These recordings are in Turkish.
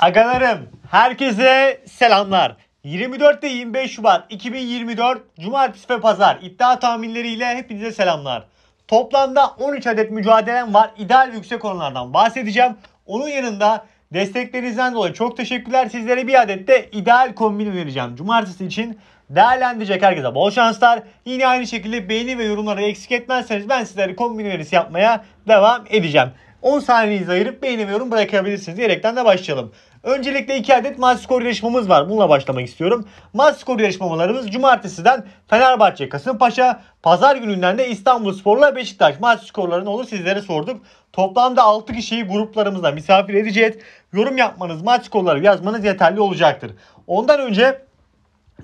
Agalarım, herkese selamlar. 24 ve 25 Şubat 2024 Cumartesi ve Pazar iddia tahminleriyle hepinize selamlar. Toplamda 13 adet mücadelem var. İdeal yüksek oranlardan bahsedeceğim. Onun yanında desteklerinizden dolayı çok teşekkürler. Sizlere bir adet de ideal kombin vereceğim. Cumartesi için değerlendirecek herkese bol şanslar. Yine aynı şekilde beğeni ve yorumları eksik etmezseniz ben sizlere kombin verisi yapmaya devam edeceğim. 10 saniyenizi ayırıp beğeni ve yorum bırakabilirsiniz diyerekten de başlayalım. Öncelikle 2 adet maç skor yarışmamız var. Bununla başlamak istiyorum. Maç skor yarışmamalarımız cumartesiden Fenerbahçe Kasımpaşa, pazar gününden de İstanbul Spor'la Beşiktaş maç skorlarını olur sizlere sorduk. Toplamda 6 kişiyi gruplarımızda misafir edeceğiz. Yorum yapmanız, maç skorları yazmanız yeterli olacaktır. Ondan önce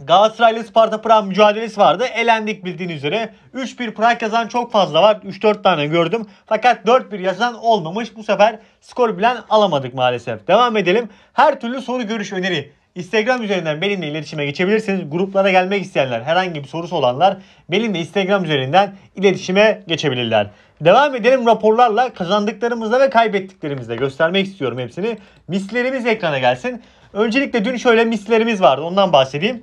Galatasaray ile Sparta Prag mücadelesi vardı. Elendik bildiğiniz üzere. 3-1 Prag yazan çok fazla var. 3-4 tane gördüm. Fakat 4-1 yazan olmamış. Bu sefer skor bilen alamadık maalesef. Devam edelim. Her türlü soru görüş öneri Instagram üzerinden benimle iletişime geçebilirsiniz. Gruplara gelmek isteyenler, herhangi bir sorusu olanlar benimle Instagram üzerinden iletişime geçebilirler. Devam edelim raporlarla kazandıklarımızla ve kaybettiklerimizle göstermek istiyorum hepsini. Mislerimiz ekrana gelsin. Öncelikle dün şöyle mislerimiz vardı ondan bahsedeyim.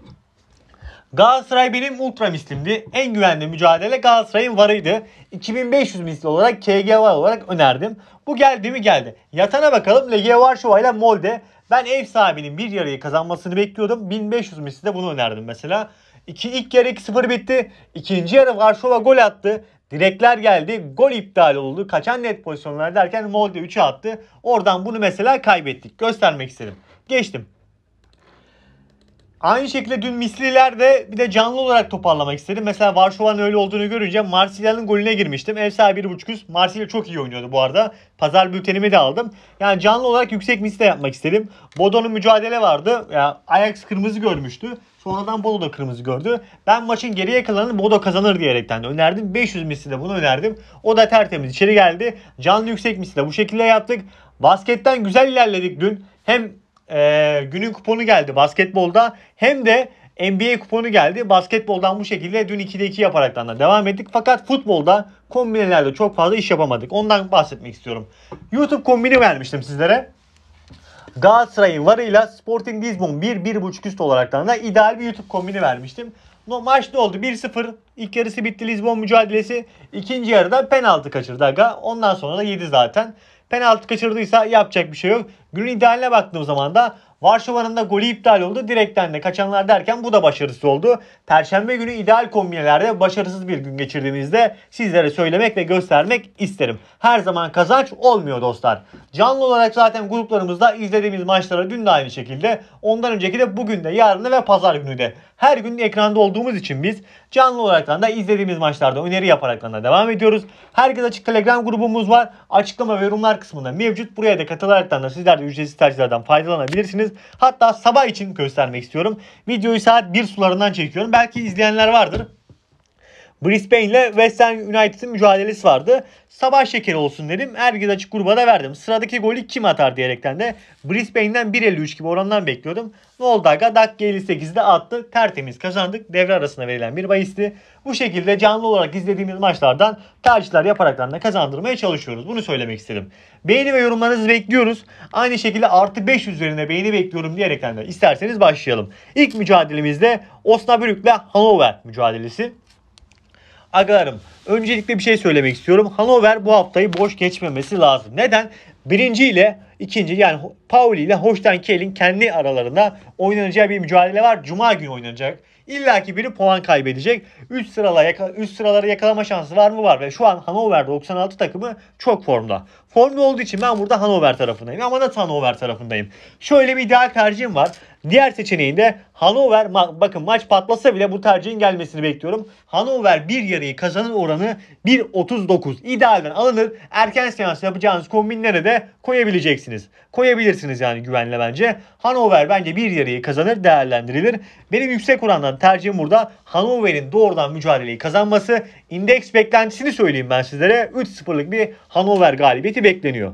Galatasaray benim ultra mislimdi. En güvenli mücadele Galatasaray'ın varıydı. 2500 misli olarak KG var olarak önerdim. Bu geldi mi geldi. Yatana bakalım LG Varşova ile Molde. Ben ev sahibinin bir yarıyı kazanmasını bekliyordum. 1500 misli de bunu önerdim mesela. İki, ilk yarı 2-0 bitti. İkinci yarı Varşova gol attı. Direkler geldi. Gol iptal oldu. Kaçan net pozisyonlar derken Molde 3'e attı. Oradan bunu mesela kaybettik. Göstermek istedim. Geçtim. Aynı şekilde dün misliler de bir de canlı olarak toparlamak istedim. Mesela Varşova'nın öyle olduğunu görünce Marsilya'nın golüne girmiştim. Ev sahibi 1.5 üst. Marsilya çok iyi oynuyordu bu arada. Pazar bültenimi de aldım. Yani canlı olarak yüksek misli yapmak istedim. Bodo'nun mücadele vardı. Yani Ajax kırmızı görmüştü. Sonradan Bodo da kırmızı gördü. Ben maçın geriye kalanını Bodo kazanır diyerekten de önerdim. 500 misli de bunu önerdim. O da tertemiz içeri geldi. Canlı yüksek misli de bu şekilde yaptık. Basketten güzel ilerledik dün. Hem e, günün kuponu geldi basketbolda. Hem de NBA kuponu geldi. Basketboldan bu şekilde dün 2'de 2 yaparaktan da devam ettik. Fakat futbolda kombinelerde çok fazla iş yapamadık. Ondan bahsetmek istiyorum. YouTube kombini vermiştim sizlere. Galatasaray'ın varıyla Sporting Lisbon 1-1.5 üst olaraktan da ideal bir YouTube kombini vermiştim. No, maç ne oldu? 1-0. İlk yarısı bitti Lisbon mücadelesi. ikinci yarıda penaltı kaçırdı Aga. Ondan sonra da 7 zaten. Penaltı kaçırdıysa yapacak bir şey yok. Günün idealine baktığım zaman da Varşova'nın da golü iptal oldu. Direkten de kaçanlar derken bu da başarısız oldu. Perşembe günü ideal kombinelerde başarısız bir gün geçirdiğinizde sizlere söylemek ve göstermek isterim. Her zaman kazanç olmuyor dostlar. Canlı olarak zaten gruplarımızda izlediğimiz maçlara dün de aynı şekilde. Ondan önceki de bugün de yarını ve pazar günü de her gün ekranda olduğumuz için biz canlı olarak da izlediğimiz maçlarda öneri yaparak da devam ediyoruz. Herkes Açık Telegram grubumuz var. Açıklama ve yorumlar kısmında mevcut. Buraya da katılaraktan da sizler de ücretsiz tercihlerden faydalanabilirsiniz. Hatta sabah için göstermek istiyorum. Videoyu saat 1 sularından çekiyorum. Belki izleyenler vardır. Brisbane ile West Ham United'ın mücadelesi vardı. Sabah şekeri olsun dedim. Herkes açık gruba da verdim. Sıradaki golü kim atar diyerekten de Brisbane'den 1.53 gibi orandan bekliyordum. Ne oldu aga? Dakika 58'de attı. Tertemiz kazandık. Devre arasında verilen bir bahisti. Bu şekilde canlı olarak izlediğimiz maçlardan tercihler yaparaktan da kazandırmaya çalışıyoruz. Bunu söylemek istedim. Beğeni ve yorumlarınızı bekliyoruz. Aynı şekilde artı 5 üzerine beğeni bekliyorum diyerekten de isterseniz başlayalım. İlk mücadelemizde Osnabrück ile Hannover mücadelesi agalarım. Öncelikle bir şey söylemek istiyorum. Hanover bu haftayı boş geçmemesi lazım. Neden? Birinci ile İkinci yani Pauli ile Hoştan Kiel'in kendi aralarında oynanacağı bir mücadele var. Cuma günü oynanacak. İlla ki biri puan kaybedecek. Üst sıralara yaka, üst sıraları yakalama şansı var mı var ve şu an Hanover 96 takımı çok formda. Formda olduğu için ben burada Hanover tarafındayım ama da Hanover tarafındayım? Şöyle bir ideal tercihim var. Diğer seçeneğinde Hanover ma- bakın maç patlasa bile bu tercihin gelmesini bekliyorum. Hanover bir yarıyı kazanır oranı 1.39. İdealden alınır. Erken seans yapacağınız kombinlere de koyabileceksiniz koyabilirsiniz. Koyabilirsiniz yani güvenle bence. Hanover bence bir yarıyı kazanır değerlendirilir. Benim yüksek orandan tercihim burada Hanover'in doğrudan mücadeleyi kazanması. İndeks beklentisini söyleyeyim ben sizlere. 3-0'lık bir Hanover galibiyeti bekleniyor.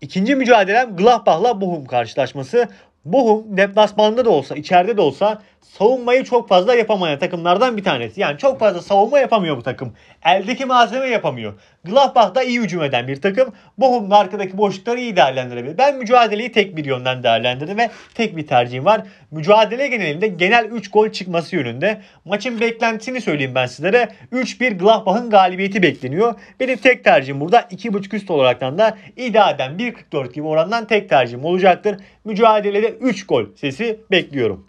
İkinci mücadelem Gladbach'la Bochum karşılaşması. Bochum deplasmanda da olsa, içeride de olsa savunmayı çok fazla yapamayan takımlardan bir tanesi. Yani çok fazla savunma yapamıyor bu takım. Eldeki malzeme yapamıyor. Gladbach da iyi hücum eden bir takım. Bochum da arkadaki boşlukları iyi değerlendirebilir. Ben mücadeleyi tek bir yönden değerlendirdim ve tek bir tercihim var. Mücadele genelinde genel 3 gol çıkması yönünde. Maçın beklentisini söyleyeyim ben sizlere. 3-1 Gladbach'ın galibiyeti bekleniyor. Benim tek tercihim burada 2.5 üst olaraktan da iddia eden 1.44 gibi orandan tek tercihim olacaktır mücadelede 3 gol sesi bekliyorum.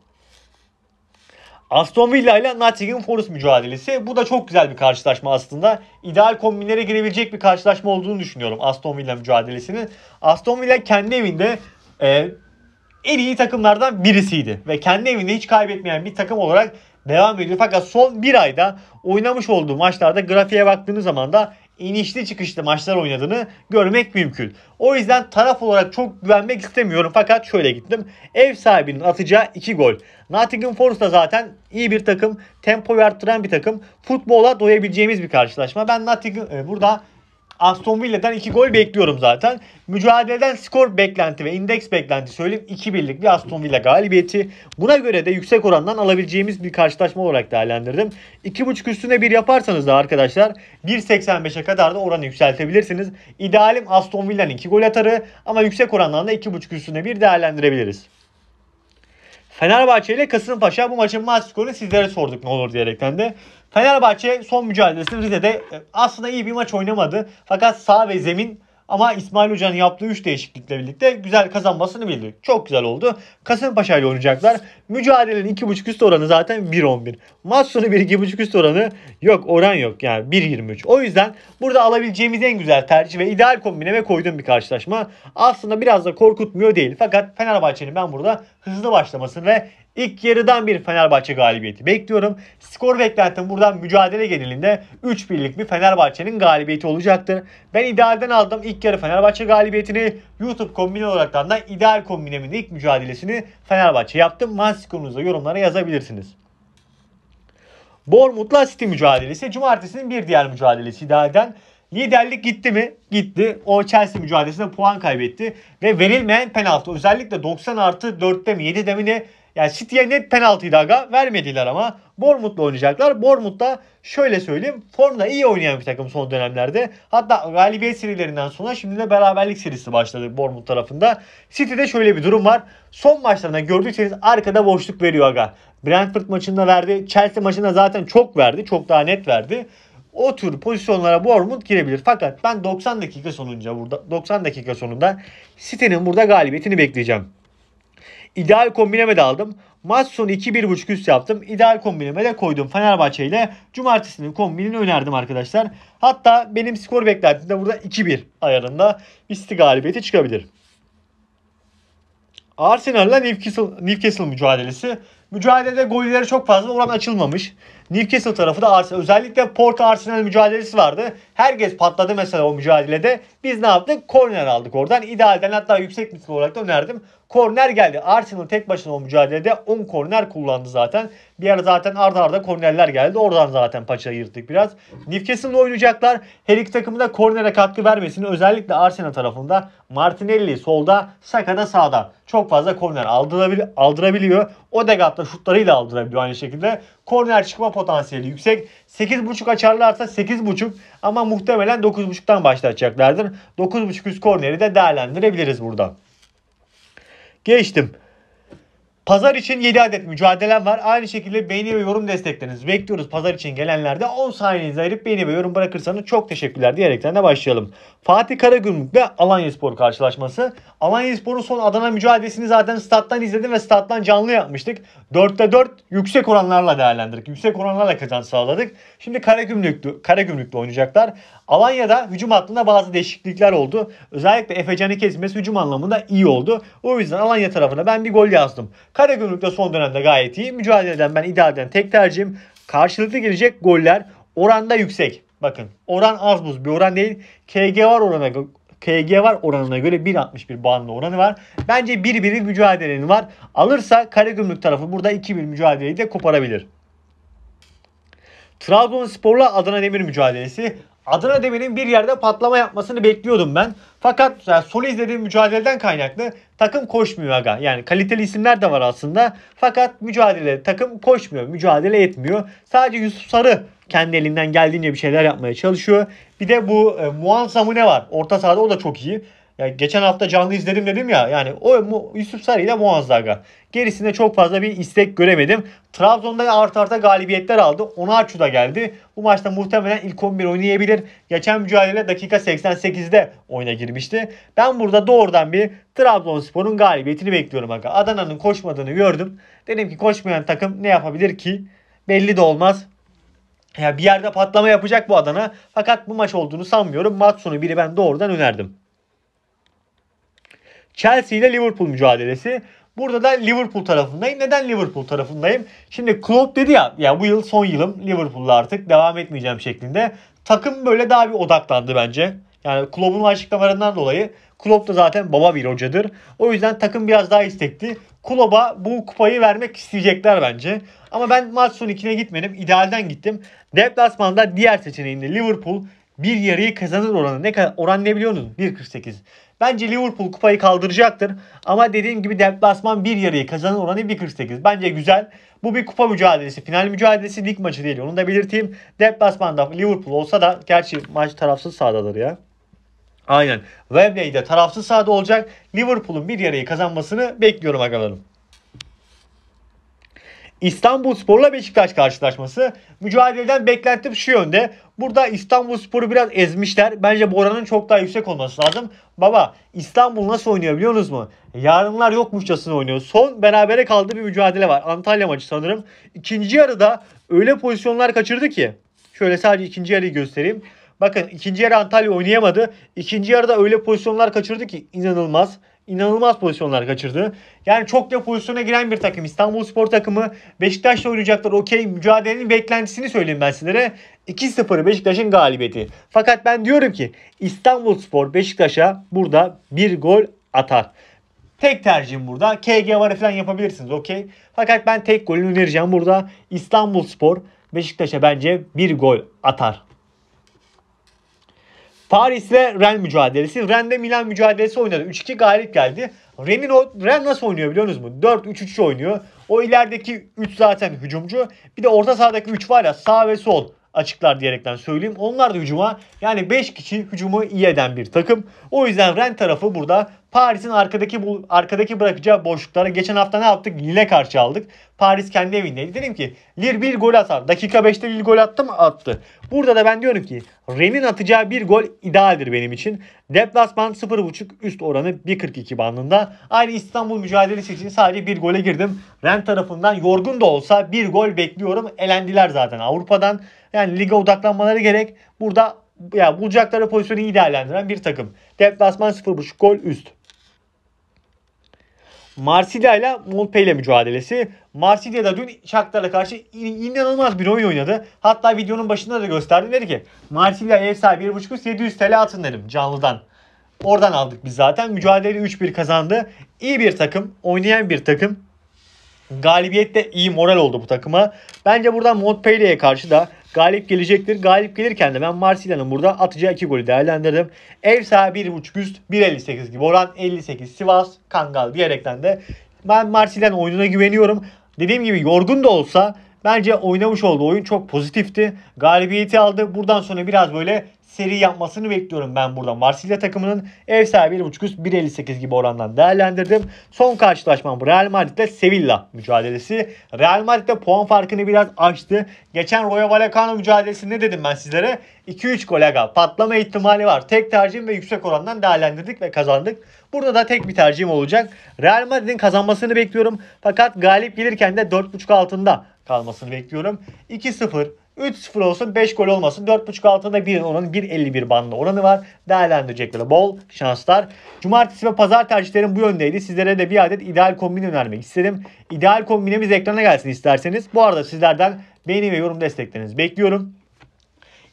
Aston Villa ile Nottingham Forest mücadelesi. Bu da çok güzel bir karşılaşma aslında. İdeal kombinlere girebilecek bir karşılaşma olduğunu düşünüyorum Aston Villa mücadelesinin. Aston Villa kendi evinde e, en iyi takımlardan birisiydi. Ve kendi evinde hiç kaybetmeyen bir takım olarak devam ediyor. Fakat son bir ayda oynamış olduğu maçlarda grafiğe baktığınız zaman da inişli çıkışlı maçlar oynadığını görmek mümkün. O yüzden taraf olarak çok güvenmek istemiyorum fakat şöyle gittim. Ev sahibinin atacağı 2 gol. Nottingham Forest da zaten iyi bir takım, tempo arttıran bir takım. Futbola doyabileceğimiz bir karşılaşma. Ben Nottingham e, burada Aston Villa'dan 2 gol bekliyorum zaten. Mücadeleden skor beklenti ve indeks beklenti söyleyeyim 2 birlik bir Aston Villa galibiyeti. Buna göre de yüksek orandan alabileceğimiz bir karşılaşma olarak değerlendirdim. 2.5 üstüne bir yaparsanız da arkadaşlar 1.85'e kadar da oranı yükseltebilirsiniz. İdealim Aston Villa'nın 2 gol atarı ama yüksek orandan da 2.5 üstüne bir değerlendirebiliriz. Fenerbahçe ile Kasımpaşa bu maçın maç skorunu sizlere sorduk ne olur diyerekten de. Fenerbahçe son mücadelesi Rize'de e, aslında iyi bir maç oynamadı. Fakat sağ ve zemin ama İsmail Hoca'nın yaptığı 3 değişiklikle birlikte güzel kazanmasını bildi. Çok güzel oldu. Kasımpaşa ile oynayacaklar. Mücadelenin 2.5 üst oranı zaten 1.11. Maç sonu 1.5 üst oranı yok. Oran yok yani 1.23. O yüzden burada alabileceğimiz en güzel tercih ve ideal kombineme koyduğum bir karşılaşma. Aslında biraz da korkutmuyor değil. Fakat Fenerbahçe'nin ben burada hızlı başlamasını ve İlk yarıdan bir Fenerbahçe galibiyeti bekliyorum. Skor beklentim buradan mücadele genelinde 3 birlik bir Fenerbahçe'nin galibiyeti olacaktır. Ben idealden aldım ilk yarı Fenerbahçe galibiyetini. YouTube kombine olarak da ideal kombinemin ilk mücadelesini Fenerbahçe yaptım. Maç skorunuzu yorumlara yazabilirsiniz. Bournemouth'la City mücadelesi. Cumartesinin bir diğer mücadelesi idealden. Liderlik gitti mi? Gitti. O Chelsea mücadelesinde puan kaybetti. Ve verilmeyen penaltı özellikle 90 artı 4'te mi 7'de mi ne yani City'ye net penaltıydı aga. Vermediler ama. Bournemouth'la oynayacaklar. Bournemouth da şöyle söyleyeyim. Formda iyi oynayan bir takım son dönemlerde. Hatta galibiyet serilerinden sonra şimdi de beraberlik serisi başladı Bournemouth tarafında. City'de şöyle bir durum var. Son maçlarında gördüyseniz arkada boşluk veriyor aga. Brentford maçında verdi. Chelsea maçında zaten çok verdi. Çok daha net verdi o tür pozisyonlara Bournemouth girebilir. Fakat ben 90 dakika sonunca burada 90 dakika sonunda City'nin burada galibiyetini bekleyeceğim. İdeal kombineme de aldım. Maç sonu 2-1.5 üst yaptım. İdeal kombineme de koydum Fenerbahçe ile. Cumartesinin kombinini önerdim arkadaşlar. Hatta benim skor beklentim de burada 2-1 ayarında isti galibiyeti çıkabilir. Arsenal ile Newcastle, Newcastle mücadelesi. Mücadelede golleri çok fazla oran açılmamış. Newcastle tarafı da Arsenal. Özellikle Porto Arsenal mücadelesi vardı. Herkes patladı mesela o mücadelede. Biz ne yaptık? Korner aldık oradan. İdealden hatta yüksek miktar olarak da önerdim. Korner geldi. Arsenal tek başına o mücadelede 10 korner kullandı zaten. Bir ara zaten arda arda kornerler geldi. Oradan zaten paça yırttık biraz. Newcastle'la oynayacaklar. Her iki takımın da kornere katkı vermesini özellikle Arsenal tarafında Martinelli solda, Saka da sağda. Çok fazla korner aldırabiliyor. O da nokta şutlarıyla aldırabiliyor aynı şekilde. Korner çıkma potansiyeli yüksek. 8.5 açarlarsa 8.5 ama muhtemelen 9.5'tan başlayacaklardır. 9.5 üst korneri de değerlendirebiliriz burada. Geçtim. Pazar için 7 adet mücadelem var. Aynı şekilde beğeni ve yorum desteklerinizi bekliyoruz. Pazar için gelenlerde 10 saniyenizi ayırıp beğeni ve yorum bırakırsanız çok teşekkürler diyerekten de başlayalım. Fatih Karagümrük ve Alanya Spor karşılaşması. Alanya Spor'un son Adana mücadelesini zaten stat'tan izledim ve stat'tan canlı yapmıştık. 4'te 4 yüksek oranlarla değerlendirdik. Yüksek oranlarla kazanç sağladık. Şimdi Karagümrük'te Karagümrük'te oynayacaklar. Alanya'da hücum hattında bazı değişiklikler oldu. Özellikle Efecan'ı kesmesi hücum anlamında iyi oldu. O yüzden Alanya tarafına ben bir gol yazdım. Karagümrük'te son dönemde gayet iyi. Mücadele eden ben idare eden tek tercihim. Karşılıklı gelecek goller oranda yüksek. Bakın oran az buz bir oran değil. KG var orana KG var oranına göre 1.61 bandı oranı var. Bence bir biri mücadelenin var. Alırsa Karagümrük tarafı burada 2-1 mücadeleyi de koparabilir. Trabzonspor'la Adana Demir mücadelesi. Adana Demir'in bir yerde patlama yapmasını bekliyordum ben. Fakat yani son izlediğim mücadeleden kaynaklı takım koşmuyor aga. Yani kaliteli isimler de var aslında. Fakat mücadele takım koşmuyor. Mücadele etmiyor. Sadece Yusuf Sarı kendi elinden geldiğince bir şeyler yapmaya çalışıyor. Bir de bu e, Muan Samune var. Orta sahada o da çok iyi. Ya geçen hafta canlı izledim dedim ya. Yani o Yusuf Sarı ile Muaz Gerisinde çok fazla bir istek göremedim. Trabzon'da art arta galibiyetler aldı. Onarçu da geldi. Bu maçta muhtemelen ilk 11 oynayabilir. Geçen mücadele dakika 88'de oyuna girmişti. Ben burada doğrudan bir Trabzonspor'un galibiyetini bekliyorum. Adana'nın koşmadığını gördüm. Dedim ki koşmayan takım ne yapabilir ki? Belli de olmaz. Ya bir yerde patlama yapacak bu Adana. Fakat bu maç olduğunu sanmıyorum. Maç sonu biri ben doğrudan önerdim. Chelsea ile Liverpool mücadelesi. Burada da Liverpool tarafındayım. Neden Liverpool tarafındayım? Şimdi Klopp dedi ya, ya bu yıl son yılım Liverpool'la artık devam etmeyeceğim şeklinde. Takım böyle daha bir odaklandı bence. Yani Klopp'un açıklamalarından dolayı Klopp da zaten baba bir hocadır. O yüzden takım biraz daha istekli. Klopp'a bu kupayı vermek isteyecekler bence. Ama ben maç son 2'ne gitmedim. İdealden gittim. Deplasmanda diğer seçeneğinde Liverpool bir yarıyı kazanır oranı ne kadar oran ne biliyorsunuz? 1.48. Bence Liverpool kupayı kaldıracaktır. Ama dediğim gibi deplasman bir yarıyı kazanan oranı 1.48. Bence güzel. Bu bir kupa mücadelesi. Final mücadelesi lig maçı değil. Onu da belirteyim. Deplasmanda Liverpool olsa da gerçi maç tarafsız sahadadır ya. Aynen. Wembley'de tarafsız sahada olacak. Liverpool'un bir yarıyı kazanmasını bekliyorum agalarım. İstanbul Spor'la Beşiktaş karşılaşması. Mücadeleden beklentim şu yönde. Burada İstanbul Spor'u biraz ezmişler. Bence bu oranın çok daha yüksek olması lazım. Baba İstanbul nasıl oynuyor biliyor musunuz mu? Yarınlar yokmuşçasına oynuyor. Son berabere kaldığı bir mücadele var. Antalya maçı sanırım. İkinci yarıda öyle pozisyonlar kaçırdı ki. Şöyle sadece ikinci yarıyı göstereyim. Bakın ikinci yarı Antalya oynayamadı. İkinci yarıda öyle pozisyonlar kaçırdı ki inanılmaz. İnanılmaz pozisyonlar kaçırdı. Yani çok da pozisyona giren bir takım. İstanbul Spor takımı Beşiktaş'la oynayacaklar. Okey mücadelenin beklentisini söyleyeyim ben sizlere. 2-0 Beşiktaş'ın galibiyeti. Fakat ben diyorum ki İstanbul Spor Beşiktaş'a burada bir gol atar. Tek tercihim burada. KG var falan yapabilirsiniz okey. Fakat ben tek golünü önereceğim burada. İstanbul Spor Beşiktaş'a bence bir gol atar. Paris'le Ren mücadelesi. Ren'de Milan mücadelesi oynadı. 3-2 galip geldi. Ren'in o Ren nasıl oynuyor biliyor musunuz? 4-3-3 oynuyor. O ilerideki 3 zaten hücumcu. Bir de orta sahadaki 3 var ya sağ ve sol açıklar diyerekten söyleyeyim. Onlar da hücuma yani 5 kişi hücumu iyi eden bir takım. O yüzden Ren tarafı burada Paris'in arkadaki bu, arkadaki bırakacağı boşluklara geçen hafta ne yaptık? Lille karşı aldık. Paris kendi evindeydi. Dedim ki Lille bir gol atar. Dakika 5'te Lille gol attı mı? Attı. Burada da ben diyorum ki Ren'in atacağı bir gol idealdir benim için. Deplasman 0.5 üst oranı 1.42 bandında. Aynı İstanbul mücadelesi için sadece bir gole girdim. Ren tarafından yorgun da olsa bir gol bekliyorum. Elendiler zaten Avrupa'dan. Yani lige odaklanmaları gerek. Burada ya bulacakları pozisyonu iyi değerlendiren bir takım. Deplasman 0.5 gol üst. Marsilya ile Montpellier mücadelesi. Marsilya da dün Shakhtar'a karşı inanılmaz bir oyun oynadı. Hatta videonun başında da gösterdim. Dedi ki Marsilya ev sahibi 1.5 700 TL atın dedim canlıdan. Oradan aldık biz zaten. Mücadeleyi 3-1 kazandı. İyi bir takım. Oynayan bir takım. Galibiyet de iyi moral oldu bu takıma. Bence buradan Montpellier'e karşı da galip gelecektir. Galip gelirken de ben Marsilya'nın burada atacağı 2 golü değerlendirdim. Ev sahibi 1.5 üst 1.58 gibi oran 58 Sivas Kangal diyerekten de ben Marsilya'nın oyununa güveniyorum. Dediğim gibi yorgun da olsa Bence oynamış olduğu oyun çok pozitifti. Galibiyeti aldı. Buradan sonra biraz böyle seri yapmasını bekliyorum ben burada. Marsilya takımının ev sahibi 1.5 üst 1.58 gibi orandan değerlendirdim. Son karşılaşmam Real Madrid ile Sevilla mücadelesi. Real Madrid de puan farkını biraz açtı. Geçen Roya Vallecano ne dedim ben sizlere 2-3 gol patlama ihtimali var. Tek tercihim ve yüksek orandan değerlendirdik ve kazandık. Burada da tek bir tercihim olacak. Real Madrid'in kazanmasını bekliyorum. Fakat galip gelirken de 4.5 altında kalmasını bekliyorum. 2-0 3-0 olsun 5 gol olmasın. 4.5 altında bir onun 1.51 bandı oranı var. Değerlendirecek bol şanslar. Cumartesi ve pazar tercihlerim bu yöndeydi. Sizlere de bir adet ideal kombin önermek istedim. İdeal kombinimiz ekrana gelsin isterseniz. Bu arada sizlerden beğeni ve yorum desteklerinizi bekliyorum.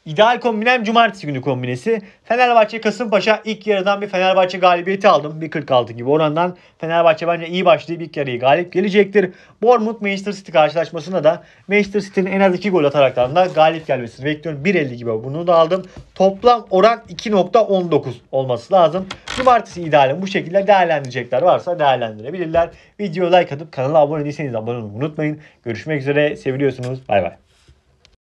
İdeal kombinem cumartesi günü kombinesi. Fenerbahçe Kasımpaşa ilk yarıdan bir Fenerbahçe galibiyeti aldım. 1.46 gibi orandan Fenerbahçe bence iyi başlayıp ilk yarıyı galip gelecektir. Bournemouth Manchester City karşılaşmasında da Manchester City'nin en az 2 gol ataraktan da galip gelmesini bekliyorum. 1.50 gibi bunu da aldım. Toplam oran 2.19 olması lazım. Cumartesi idealim bu şekilde değerlendirecekler varsa değerlendirebilirler. Videoyu like atıp kanala abone değilseniz abone olmayı unutmayın. Görüşmek üzere. Seviliyorsunuz. Bay bay.